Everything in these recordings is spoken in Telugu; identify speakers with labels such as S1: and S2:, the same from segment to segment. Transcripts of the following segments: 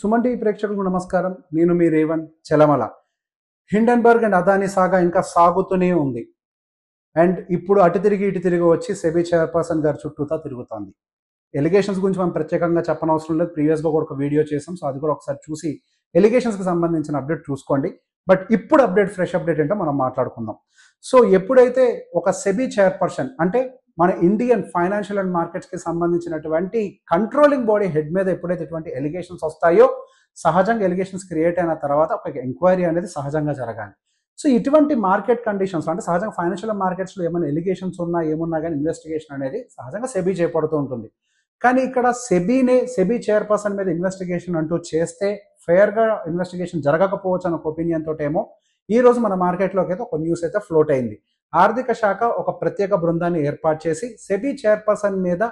S1: సుమన్ టీవీ ప్రేక్షకులకు నమస్కారం నేను మీ Revan Chalamala Hindenburg and Adani saga ఇంకా సాగుతూనే ఉంది అండ్ ఇప్పుడు అటు తిరిగి ఇటు తిరిగి వచ్చి సెబీ చైర్పర్సన్ గారి చుట్టూతా తిరుగుతోంది ఎలిగేషన్స్ గురించి మనం ప్రత్యేకంగా చెప్పనవసరం లేదు ప్రీవియస్గా కూడా ఒక వీడియో చేసాం సో అది కూడా ఒకసారి చూసి ఎలిగేషన్స్కి సంబంధించిన అప్డేట్ చూసుకోండి బట్ ఇప్పుడు అప్డేట్ ఫ్రెష్ అప్డేట్ ఏంటో మనం మాట్లాడుకుందాం సో ఎప్పుడైతే ఒక సెబీ చైర్పర్సన్ అంటే మన ఇండియన్ ఫైనాన్షియల్ అండ్ మార్కెట్స్కి సంబంధించినటువంటి కంట్రోలింగ్ బాడీ హెడ్ మీద ఎప్పుడైతే ఇటువంటి ఎలిగేషన్స్ వస్తాయో సహజంగా ఎలిగేషన్స్ క్రియేట్ అయిన తర్వాత ఒక ఎంక్వైరీ అనేది సహజంగా జరగాలి సో ఇటువంటి మార్కెట్ కండిషన్స్ అంటే సహజంగా ఫైనాన్షియల్ మార్కెట్స్లో ఏమైనా ఎలిగేషన్స్ ఉన్నా ఏమున్నా కానీ ఇన్వెస్టిగేషన్ అనేది సహజంగా సెబీ చేపడుతూ ఉంటుంది కానీ ఇక్కడ సెబీనే సెబీ చైర్పర్సన్ మీద ఇన్వెస్టిగేషన్ అంటూ చేస్తే ఫెయిర్గా ఇన్వెస్టిగేషన్ జరగకపోవచ్చు అనే ఒక ఒపీనియన్ తోటేమో ఈ రోజు మన మార్కెట్లోకి అయితే ఒక న్యూస్ అయితే ఫ్లోట్ అయింది ఆర్థిక శాఖ ఒక ప్రత్యేక బృందాన్ని ఏర్పాటు చేసి సెబీ చైర్పర్సన్ మీద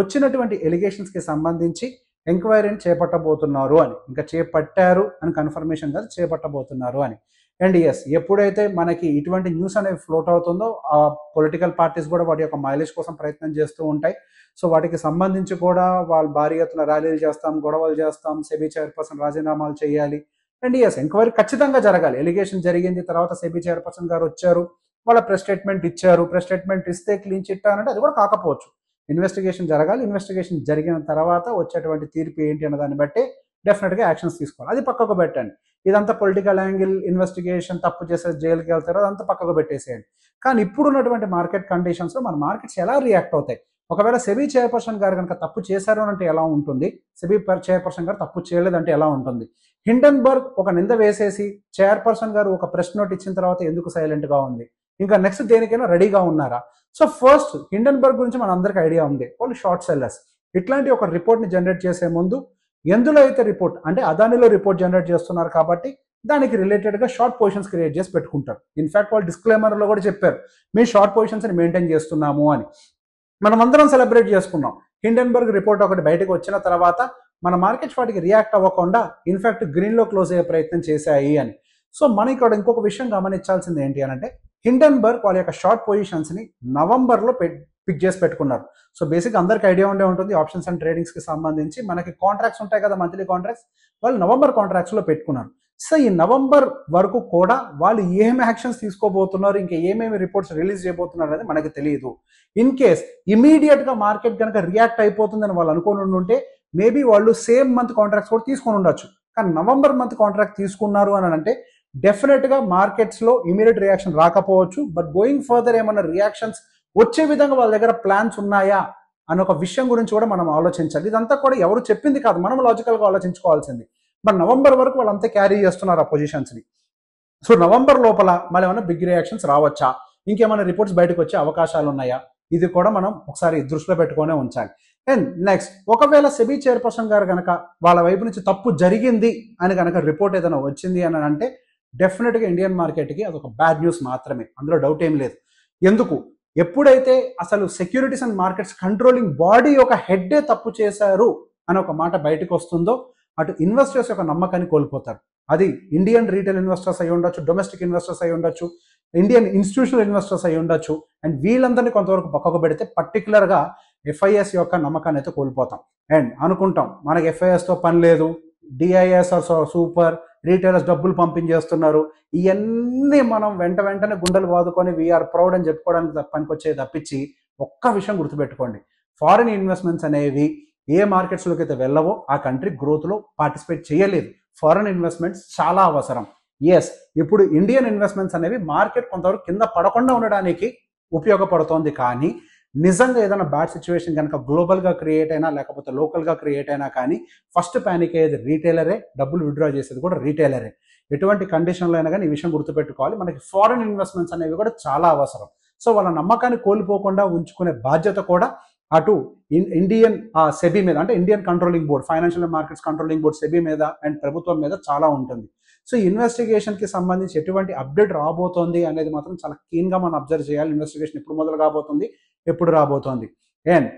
S1: వచ్చినటువంటి ఎలిగేషన్స్కి సంబంధించి ఎంక్వైరీని చేపట్టబోతున్నారు అని ఇంకా చేపట్టారు అని కన్ఫర్మేషన్ కాదు చేపట్టబోతున్నారు అని అండ్ ఎస్ ఎప్పుడైతే మనకి ఇటువంటి న్యూస్ అనేది ఫ్లోట్ అవుతుందో ఆ పొలిటికల్ పార్టీస్ కూడా వాటి యొక్క మైలేజ్ కోసం ప్రయత్నం చేస్తూ ఉంటాయి సో వాటికి సంబంధించి కూడా వాళ్ళు భారీ ఎత్తున ర్యాలీలు చేస్తాం గొడవలు చేస్తాం సెబీ చైర్పర్సన్ రాజీనామాలు చేయాలి అండ్ ఎస్ ఎంక్వైరీ ఖచ్చితంగా జరగాలి ఎలిగేషన్ జరిగింది తర్వాత సెబీ చైర్పర్సన్ గారు వచ్చారు వాళ్ళ ప్రెస్ స్టేట్మెంట్ ఇచ్చారు ప్రెస్ స్టేట్మెంట్ ఇస్తే క్లీన్ చిట్ అంటే అది కూడా కాకపోవచ్చు ఇన్వెస్టిగేషన్ జరగాలి ఇన్వెస్టిగేషన్ జరిగిన తర్వాత వచ్చేటువంటి తీర్పు ఏంటి అన్న దాన్ని బట్టి డెఫినెట్గా యాక్షన్స్ తీసుకోవాలి అది పక్కకు పెట్టండి ఇదంతా పొలిటికల్ యాంగిల్ ఇన్వెస్టిగేషన్ తప్పు చేసే జైలుకి వెళ్తారు అదంతా పక్కకు పెట్టేసేయండి కానీ ఇప్పుడు ఉన్నటువంటి మార్కెట్ కండిషన్స్లో మన మార్కెట్స్ ఎలా రియాక్ట్ అవుతాయి ఒకవేళ సెబీ చైర్పర్సన్ గారు కనుక తప్పు చేశారు అంటే ఎలా ఉంటుంది సెబీ చైర్పర్సన్ గారు తప్పు చేయలేదంటే ఎలా ఉంటుంది హిండన్బర్గ్ ఒక నింద వేసేసి చైర్పర్సన్ గారు ఒక ప్రెస్ నోట్ ఇచ్చిన తర్వాత ఎందుకు సైలెంట్గా ఉంది ఇంకా నెక్స్ట్ దేనికైనా రెడీగా ఉన్నారా సో ఫస్ట్ హిండన్బర్గ్ గురించి మన అందరికి ఐడియా ఉంది వాళ్ళు షార్ట్ సెల్లర్స్ ఇట్లాంటి ఒక రిపోర్ట్ని జనరేట్ చేసే ముందు ఎందులో అయితే రిపోర్ట్ అంటే అదానిలో రిపోర్ట్ జనరేట్ చేస్తున్నారు కాబట్టి దానికి రిలేటెడ్గా షార్ట్ పొజిషన్స్ క్రియేట్ చేసి పెట్టుకుంటారు ఇన్ఫాక్ట్ వాళ్ళు డిస్క్లైమర్లో కూడా చెప్పారు మేము షార్ట్ పొజిషన్స్ని మెయింటైన్ చేస్తున్నాము అని మనం అందరం సెలబ్రేట్ చేసుకున్నాం హిండెన్బర్గ్ రిపోర్ట్ ఒకటి బయటకు వచ్చిన తర్వాత మన మార్కెట్స్ వాటికి రియాక్ట్ అవ్వకుండా ఇన్ఫాక్ట్ గ్రీన్లో క్లోజ్ అయ్యే ప్రయత్నం చేశాయి అని సో మనం ఇక్కడ ఇంకొక విషయం గమనించాల్సింది ఏంటి అని అంటే హిండెన్బర్గ్ వాళ్ళ యొక్క షార్ట్ పొజిషన్స్ని నవంబర్లో పిక్ చేసి పెట్టుకున్నారు సో బేసిక్ అందరికీ ఐడియా ఉండే ఉంటుంది ఆప్షన్స్ అండ్ ట్రేడింగ్స్కి సంబంధించి మనకి కాంట్రాక్ట్స్ ఉంటాయి కదా మంత్లీ కాంట్రాక్ట్స్ వాళ్ళు నవంబర్ కాంట్రాక్ట్స్లో పెట్టుకున్నారు సో ఈ నవంబర్ వరకు కూడా వాళ్ళు ఏం యాక్షన్స్ తీసుకోబోతున్నారు ఇంకా ఏమేమి రిపోర్ట్స్ రిలీజ్ చేయబోతున్నారు అనేది మనకి తెలియదు ఇన్ కేస్ ఇమీడియట్గా మార్కెట్ కనుక రియాక్ట్ అయిపోతుందని వాళ్ళు అనుకుని ఉంటే మేబీ వాళ్ళు సేమ్ మంత్ కాంట్రాక్ట్స్ కూడా తీసుకొని ఉండొచ్చు కానీ నవంబర్ మంత్ కాంట్రాక్ట్ తీసుకున్నారు అని అంటే డెఫినెట్గా మార్కెట్స్లో ఇమీడియట్ రియాక్షన్ రాకపోవచ్చు బట్ గోయింగ్ ఫర్దర్ ఏమైనా రియాక్షన్స్ వచ్చే విధంగా వాళ్ళ దగ్గర ప్లాన్స్ ఉన్నాయా అని ఒక విషయం గురించి కూడా మనం ఆలోచించాలి ఇదంతా కూడా ఎవరు చెప్పింది కాదు మనం లాజికల్గా ఆలోచించుకోవాల్సింది బట్ నవంబర్ వరకు వాళ్ళంతా క్యారీ చేస్తున్నారు ఆ పొజిషన్స్ని సో నవంబర్ లోపల మళ్ళీ ఏమైనా బిగ్ రియాక్షన్స్ రావచ్చా ఇంకేమైనా రిపోర్ట్స్ బయటకు వచ్చే అవకాశాలు ఉన్నాయా ఇది కూడా మనం ఒకసారి దృష్టిలో పెట్టుకునే ఉంచాలి అండ్ నెక్స్ట్ ఒకవేళ సెబీ చైర్పర్సన్ గారు కనుక వాళ్ళ వైపు నుంచి తప్పు జరిగింది అని కనుక రిపోర్ట్ ఏదైనా వచ్చింది అని అంటే డెఫినెట్గా ఇండియన్ మార్కెట్కి అదొక బ్యాడ్ న్యూస్ మాత్రమే అందులో డౌట్ ఏం లేదు ఎందుకు ఎప్పుడైతే అసలు securities and markets controlling body ఒక హెడ్డే తప్పు చేశారు అని ఒక మాట బయటకు వస్తుందో అటు ఇన్వెస్టర్స్ యొక్క నమ్మకాన్ని కోల్పోతారు అది ఇండియన్ రీటైల్ ఇన్వెస్టర్స్ అయి ఉండొచ్చు డొమెస్టిక్ ఇన్వెస్టర్స్ అయి ఉండొచ్చు ఇండియన్ ఇన్స్టిట్యూషనల్ ఇన్వెస్టర్స్ అయి ఉండొచ్చు అండ్ వీళ్ళందరినీ కొంతవరకు పక్కకు పెడితే పర్టికులర్గా ఎఫ్ఐఎస్ యొక్క నమ్మకాన్ని అయితే కోల్పోతాం అండ్ అనుకుంటాం మనకి ఎఫ్ఐఎస్తో పని లేదు డిఐఎస్ ఆర్ సూపర్ రీటైలర్స్ డబ్బులు పంపించేస్తున్నారు ఇవన్నీ మనం వెంట వెంటనే గుండెలు బాదుకొని వీఆర్ ప్రౌడ్ అని చెప్పుకోవడానికి వచ్చేది తప్పించి ఒక్క విషయం గుర్తుపెట్టుకోండి ఫారిన్ ఇన్వెస్ట్మెంట్స్ అనేవి ఏ మార్కెట్స్లోకి అయితే వెళ్ళవో ఆ కంట్రీ గ్రోత్లో పార్టిసిపేట్ చేయలేదు ఫారిన్ ఇన్వెస్ట్మెంట్స్ చాలా అవసరం ఎస్ ఇప్పుడు ఇండియన్ ఇన్వెస్ట్మెంట్స్ అనేవి మార్కెట్ కొంతవరకు కింద పడకుండా ఉండడానికి ఉపయోగపడుతోంది కానీ నిజంగా ఏదైనా బ్యాడ్ సిచ్యువేషన్ కనుక గ్లోబల్గా క్రియేట్ అయినా లేకపోతే లోకల్గా క్రియేట్ అయినా కానీ ఫస్ట్ ప్యానిక్ అయ్యేది రీటైలరే డబ్బులు విత్డ్రా చేసేది కూడా రీటైలరే ఎటువంటి కండిషన్లో అయినా కానీ ఈ విషయం గుర్తుపెట్టుకోవాలి మనకి ఫారిన్ ఇన్వెస్ట్మెంట్స్ అనేవి కూడా చాలా అవసరం సో వాళ్ళ నమ్మకాన్ని కోల్పోకుండా ఉంచుకునే బాధ్యత కూడా అటు ఇండియన్ సెబీ మీద అంటే Indian controlling board financial markets controlling board SEBI మీద అండ్ ప్రభుత్వం మీద చాలా ఉంటుంది సో ఇన్వెస్టిగేషన్కి సంబంధించి ఎటువంటి అప్డేట్ రాబోతోంది అనేది మాత్రం చాలా క్లీన్గా మనం అబ్జర్వ్ చేయాలి ఇన్వెస్టిగేషన్ ఎప్పుడు మొదలు కాబోతుంది ఎప్పుడు రాబోతోంది అండ్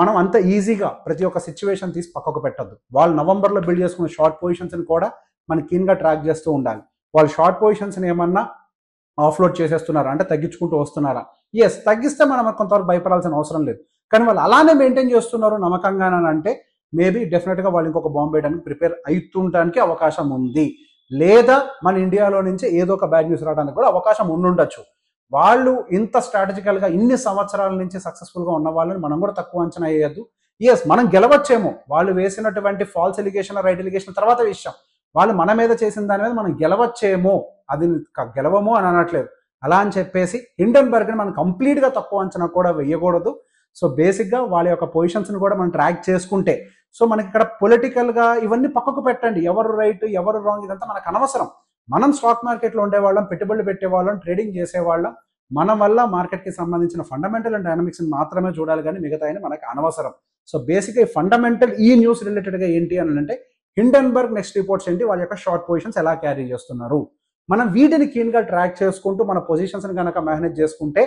S1: మనం అంత ఈజీగా ప్రతి ఒక్క సిచ్యువేషన్ తీసి పక్కకు పెట్టద్దు వాళ్ళు నవంబర్లో బిల్డ్ చేసుకున్న షార్ట్ పొజిషన్స్ని కూడా మనం క్లీన్గా ట్రాక్ చేస్తూ ఉండాలి వాళ్ళు షార్ట్ పొజిషన్స్ని ఏమన్నా ఆఫ్లోడ్ చేసేస్తున్నారా అంటే తగ్గించుకుంటూ వస్తున్నారా ఎస్ తగ్గిస్తే మనం కొంతవరకు భయపడాల్సిన అవసరం లేదు కానీ వాళ్ళు అలానే మెయింటైన్ చేస్తున్నారు నమ్మకంగానంటే మేబీ డెఫినెట్గా వాళ్ళు ఇంకొక బాంబు వేయడానికి ప్రిపేర్ అవుతుండడానికి అవకాశం ఉంది లేదా మన ఇండియాలో నుంచి ఏదో ఒక బ్యాడ్ న్యూస్ రావడానికి కూడా అవకాశం ఉండుండొచ్చు వాళ్ళు ఇంత స్ట్రాటజికల్గా ఇన్ని సంవత్సరాల నుంచి సక్సెస్ఫుల్గా ఉన్న వాళ్ళని మనం కూడా తక్కువ అంచనా వేయద్దు ఎస్ మనం గెలవచ్చేమో వాళ్ళు వేసినటువంటి ఫాల్స్ ఎలిగేషన్ రైట్ ఎలిగేషన్ తర్వాత విషయం వాళ్ళు మన మీద చేసిన దాని మీద మనం గెలవచ్చేమో అది గెలవము అని అనట్లేదు అలా అని చెప్పేసి హిండెన్బర్గ్ని మనం కంప్లీట్గా తక్కువ అంచనా కూడా వేయకూడదు సో బేసిక్గా వాళ్ళ యొక్క పొజిషన్స్ని కూడా మనం ట్రాక్ చేసుకుంటే సో మనకి ఇక్కడ పొలిటికల్గా ఇవన్నీ పక్కకు పెట్టండి ఎవరు రైట్ ఎవరు రాంగ్ ఇదంతా మనకు అనవసరం మనం స్టాక్ మార్కెట్లో ఉండేవాళ్ళం పెట్టుబడులు పెట్టేవాళ్ళం ట్రేడింగ్ చేసేవాళ్ళం మన వల్ల మార్కెట్కి సంబంధించిన ఫండమెంటల్ అండ్ డైనమిక్స్ని మాత్రమే చూడాలి కానీ మిగతా మనకు అనవసరం సో బేసిక్గా ఫండమెంటల్ ఈ న్యూస్ రిలేటెడ్గా ఏంటి అని అంటే హిండెన్బర్గ్ నెక్స్ట్ రిపోర్ట్స్ ఏంటి వాళ్ళ యొక్క షార్ట్ పొజిషన్స్ ఎలా క్యారీ చేస్తున్నారు మనం వీటిని క్లీన్గా ట్రాక్ చేసుకుంటూ మన పొజిషన్స్ని కనుక మేనేజ్ చేసుకుంటే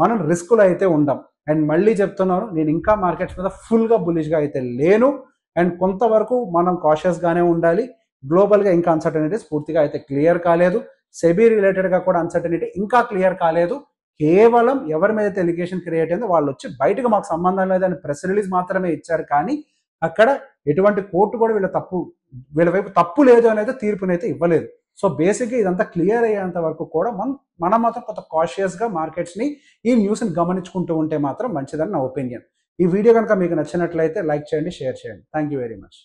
S1: మనం రిస్కులు అయితే ఉండం అండ్ మళ్ళీ చెప్తున్నాను నేను ఇంకా మార్కెట్స్ మీద ఫుల్గా బులిష్గా అయితే లేను అండ్ కొంతవరకు మనం కాషియస్గానే ఉండాలి గ్లోబల్గా ఇంకా అన్సర్టనిటీస్ పూర్తిగా అయితే క్లియర్ కాలేదు సెబీ రిలేటెడ్గా కూడా అన్సర్టనిటీ ఇంకా క్లియర్ కాలేదు కేవలం ఎవరి మీద అయితే ఎలిగేషన్ క్రియేట్ అయిందో వాళ్ళు వచ్చి బయటకు మాకు సంబంధం లేదని ప్రెస్ రిలీజ్ మాత్రమే ఇచ్చారు కానీ అక్కడ ఎటువంటి కోర్టు కూడా వీళ్ళ తప్పు వీళ్ళ వైపు తప్పు లేదు అనేది తీర్పునైతే ఇవ్వలేదు సో బేసిక్గా ఇదంతా క్లియర్ అయ్యేంత వరకు కూడా మనం మనం మాత్రం కొంత కాషియస్గా మార్కెట్స్ని ఈ న్యూస్ని గమనించుకుంటూ ఉంటే మాత్రం మంచిదని నా ఒపీనియన్ ఈ వీడియో కనుక మీకు నచ్చినట్లయితే లైక్ చేయండి షేర్ చేయండి థ్యాంక్ యూ వెరీ మచ్